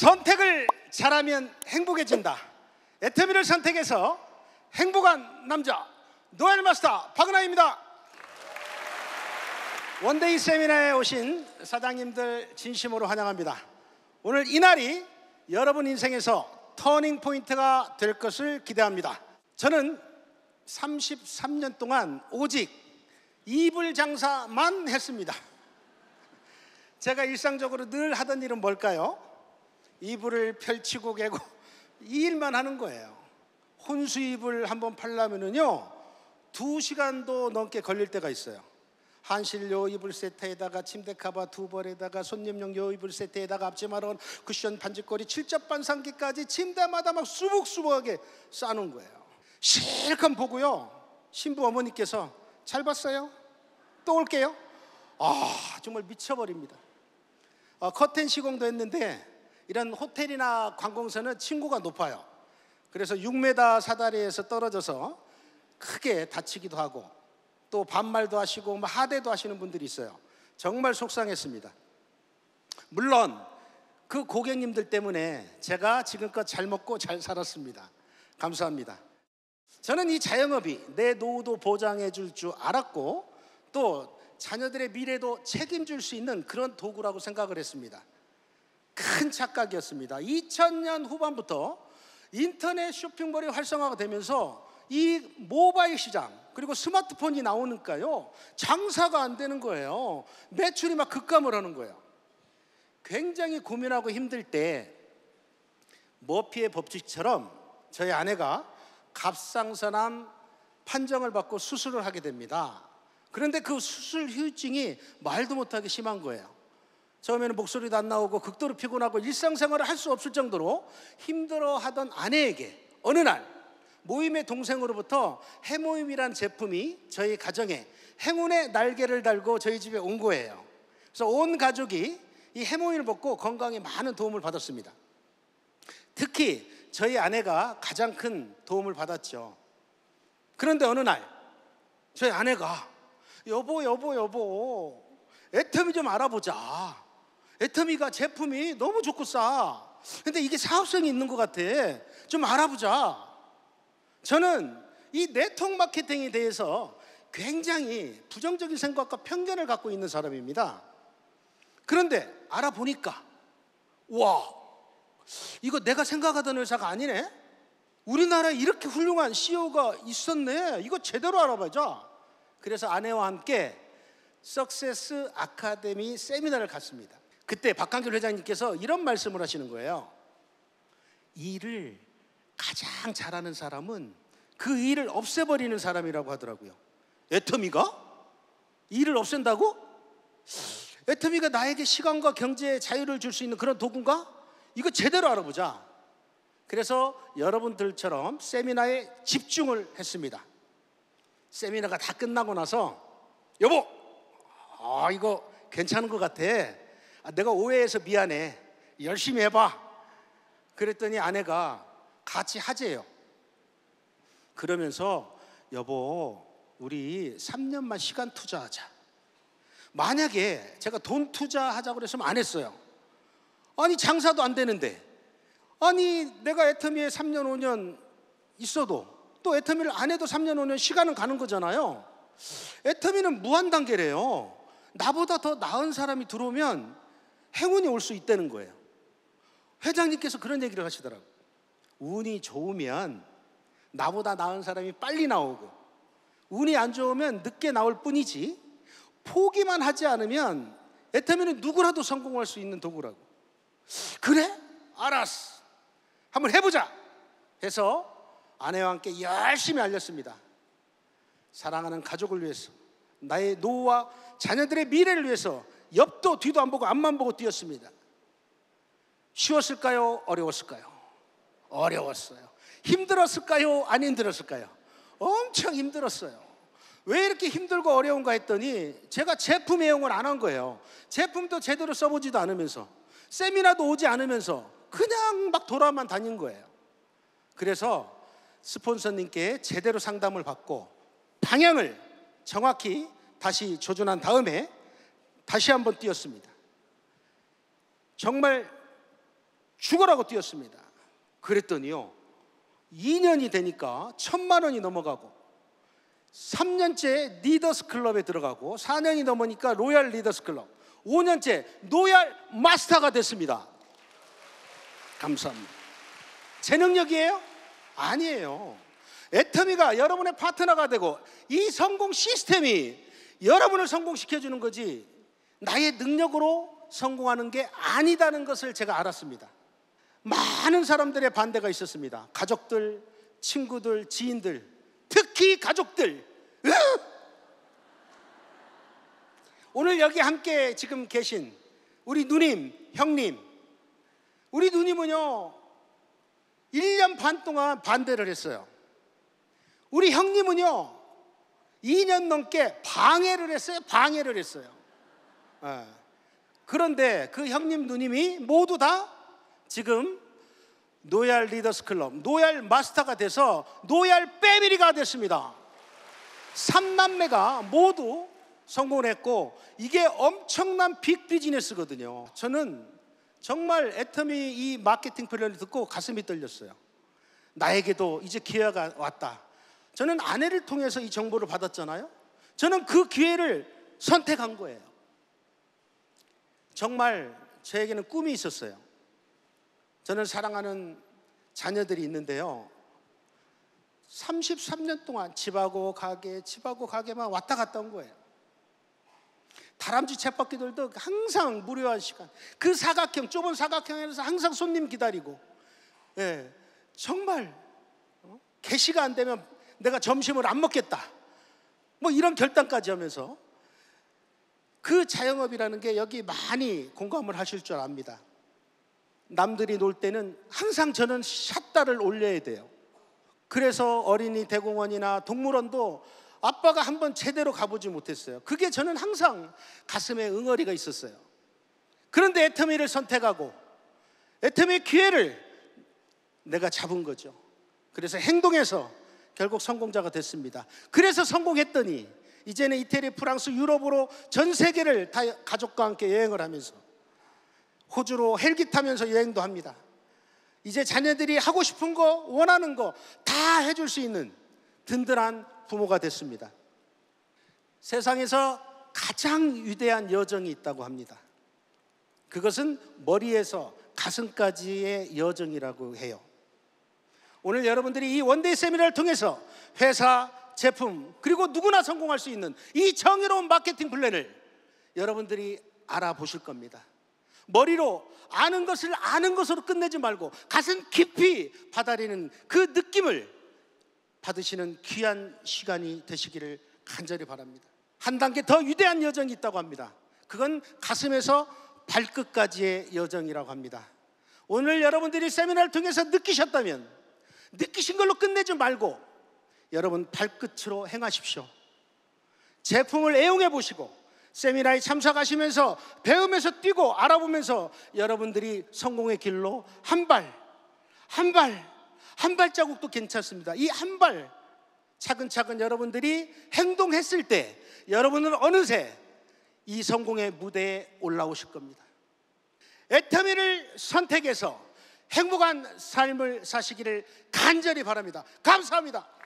선택을 잘하면 행복해진다. 애터미를 선택해서 행복한 남자 노엘 마스터 박은하입니다. 원데이 세미나에 오신 사장님들 진심으로 환영합니다. 오늘 이 날이 여러분 인생에서 터닝 포인트가 될 것을 기대합니다. 저는 33년 동안 오직 이불 장사만 했습니다. 제가 일상적으로 늘 하던 일은 뭘까요? 이불을 펼치고 개고 이 일만 하는 거예요. 혼수 이불 한번 팔려면은요 두 시간도 넘게 걸릴 때가 있어요. 한실료 이불 세트에다가 침대 카바 두 벌에다가 손님용 요 이불 세트에다가 앞치마론 쿠션 반지거리 칠첩 반상기까지 침대마다 막 수북수북하게 싸놓은 거예요. 실컷 보고요. 신부 어머니께서 잘 봤어요? 또 올게요. 아 정말 미쳐버립니다. 어, 커튼 시공도 했는데 이런 호텔이나 관공서는 친구가 높아요. 그래서 6m 사다리에서 떨어져서 크게 다치기도 하고 또 반말도 하시고 뭐 하대도 하시는 분들이 있어요. 정말 속상했습니다. 물론 그 고객님들 때문에 제가 지금껏 잘 먹고 잘 살았습니다. 감사합니다. 저는 이 자영업이 내 노후도 보장해 줄 줄 알았고 또 자녀들의 미래도 책임질 수 있는 그런 도구라고 생각을 했습니다. 큰 착각이었습니다. 2000년 후반부터 인터넷 쇼핑몰이 활성화가 되면서 이 모바일 시장 그리고 스마트폰이 나오니까요 장사가 안 되는 거예요 매출이 막 급감을 하는 거예요 굉장히 고민하고 힘들 때 머피의 법칙처럼 저희 아내가 갑상선암 판정을 받고 수술을 하게 됩니다 그런데 그 수술 후유증이 말도 못하게 심한 거예요 처음에는 목소리도 안 나오고 극도로 피곤하고 일상생활을 할 수 없을 정도로 힘들어하던 아내에게 어느 날 모임의 동생으로부터 해모임이란 제품이 저희 가정에 행운의 날개를 달고 저희 집에 온 거예요. 그래서 온 가족이 이 해모임을 먹고 건강에 많은 도움을 받았습니다. 특히 저희 아내가 가장 큰 도움을 받았죠. 그런데 어느 날 저희 아내가 여보 여보 여보 애터미 좀 알아보자. 애터미가 제품이 너무 좋고 싸. 근데 이게 사업성이 있는 것 같아. 좀 알아보자. 저는 이 네트워크 마케팅에 대해서 굉장히 부정적인 생각과 편견을 갖고 있는 사람입니다. 그런데 알아보니까 와 이거 내가 생각하던 회사가 아니네. 우리나라에 이렇게 훌륭한 CEO가 있었네. 이거 제대로 알아봐자 그래서 아내와 함께 석세스 아카데미 세미나를 갔습니다. 그때 박한길 회장님께서 이런 말씀을 하시는 거예요. 일을 가장 잘하는 사람은 그 일을 없애버리는 사람이라고 하더라고요. 애터미가? 일을 없앤다고? 애터미가 나에게 시간과 경제의 자유를 줄 수 있는 그런 도구인가? 이거 제대로 알아보자. 그래서 여러분들처럼 세미나에 집중을 했습니다. 세미나가 다 끝나고 나서 여보, 아 이거 괜찮은 것 같아. 아, 내가 오해해서 미안해. 열심히 해봐. 그랬더니 아내가 같이 하재요. 그러면서 여보, 우리 3년만 시간 투자하자. 만약에 제가 돈 투자하자고 그랬으면 안 했어요. 아니, 장사도 안 되는데. 아니, 내가 애터미에 3년, 5년 있어도 또 애터미를 안 해도 3년, 5년 시간은 가는 거잖아요. 애터미는 무한 단계래요. 나보다 더 나은 사람이 들어오면 행운이 올 수 있다는 거예요. 회장님께서 그런 얘기를 하시더라고요. 운이 좋으면 나보다 나은 사람이 빨리 나오고 운이 안 좋으면 늦게 나올 뿐이지 포기만 하지 않으면 애터미는 누구라도 성공할 수 있는 도구라고. 그래? 알았어. 한번 해보자. 해서 아내와 함께 열심히 알렸습니다. 사랑하는 가족을 위해서, 나의 노후와 자녀들의 미래를 위해서 옆도 뒤도 안 보고 앞만 보고 뛰었습니다. 쉬웠을까요? 어려웠을까요? 어려웠어요. 힘들었을까요? 안 힘들었을까요? 엄청 힘들었어요. 왜 이렇게 힘들고 어려운가 했더니 제가 제품 애용을 안 한 거예요. 제품도 제대로 써보지도 않으면서 세미나도 오지 않으면서 그냥 막 돌아만 다닌 거예요. 그래서 스폰서님께 제대로 상담을 받고 방향을 정확히 다시 조준한 다음에 다시 한 번 뛰었습니다. 정말 죽어라고 뛰었습니다. 그랬더니요. 2년이 되니까 천만 원이 넘어가고 3년째 리더스 클럽에 들어가고 4년이 넘으니까 로얄 리더스 클럽 5년째 로얄 마스터가 됐습니다. 감사합니다. 재 능력이에요? 아니에요. 애터미가 여러분의 파트너가 되고 이 성공 시스템이 여러분을 성공시켜주는 거지 나의 능력으로 성공하는 게 아니다는 것을 제가 알았습니다. 많은 사람들의 반대가 있었습니다. 가족들, 친구들, 지인들, 특히 가족들. 오늘 여기 함께 지금 계신 우리 누님, 형님. 우리 누님은요, 1년 반 동안 반대를 했어요. 우리 형님은요, 2년 넘게 방해를 했어요. 방해를 했어요. 예. 그런데 그 형님 누님이 모두 다 지금 노얄 리더스 클럽, 노얄 마스터가 돼서 노얄 빼밀리가 됐습니다. 3남매가 모두 성공 을 했고 이게 엄청난 빅 비즈니스거든요. 저는 정말 애터미 이 마케팅 표현을 듣고 가슴이 떨렸어요. 나에게도 이제 기회가 왔다. 저는 아내를 통해서 이 정보를 받았잖아요. 저는 그 기회를 선택한 거예요. 정말 저에게는 꿈이 있었어요. 저는 사랑하는 자녀들이 있는데요. 33년 동안 집하고 가게, 집하고 가게만 왔다 갔다 온 거예요. 다람쥐 챗바퀴들도 항상 무료한 시간. 그 사각형, 좁은 사각형에서 항상 손님 기다리고. 예, 정말 어? 개시가 안 되면 내가 점심을 안 먹겠다. 뭐 이런 결단까지 하면서 그 자영업이라는 게 여기 많이 공감을 하실 줄 압니다. 남들이 놀 때는 항상 저는 샷다를 올려야 돼요. 그래서 어린이 대공원이나 동물원도 아빠가 한번 제대로 가보지 못했어요. 그게 저는 항상 가슴에 응어리가 있었어요. 그런데 애터미를 선택하고 애터미의 기회를 내가 잡은 거죠. 그래서 행동해서 결국 성공자가 됐습니다. 그래서 성공했더니 이제는 이태리, 프랑스, 유럽으로 전 세계를 다 가족과 함께 여행을 하면서 호주로 헬기 타면서 여행도 합니다. 이제 자녀들이 하고 싶은 거, 원하는 거 다 해줄 수 있는 든든한 부모가 됐습니다. 세상에서 가장 위대한 여정이 있다고 합니다. 그것은 머리에서 가슴까지의 여정이라고 해요. 오늘 여러분들이 이 원데이 세미나를 통해서 회사, 제품, 그리고 누구나 성공할 수 있는 이 정의로운 마케팅 플랜을 여러분들이 알아보실 겁니다. 머리로 아는 것을 아는 것으로 끝내지 말고 가슴 깊이 받아들이는 그 느낌을 받으시는 귀한 시간이 되시기를 간절히 바랍니다. 한 단계 더 위대한 여정이 있다고 합니다. 그건 가슴에서 발끝까지의 여정이라고 합니다. 오늘 여러분들이 세미나를 통해서 느끼셨다면 느끼신 걸로 끝내지 말고 여러분 발끝으로 행하십시오. 제품을 애용해 보시고 세미나에 참석하시면서 배우면서 뛰고 알아보면서 여러분들이 성공의 길로 한 발, 한 발, 한 발자국도 괜찮습니다. 이 한 발, 차근차근 여러분들이 행동했을 때 여러분은 어느새 이 성공의 무대에 올라오실 겁니다. 애터미를 선택해서 행복한 삶을 사시기를 간절히 바랍니다. 감사합니다.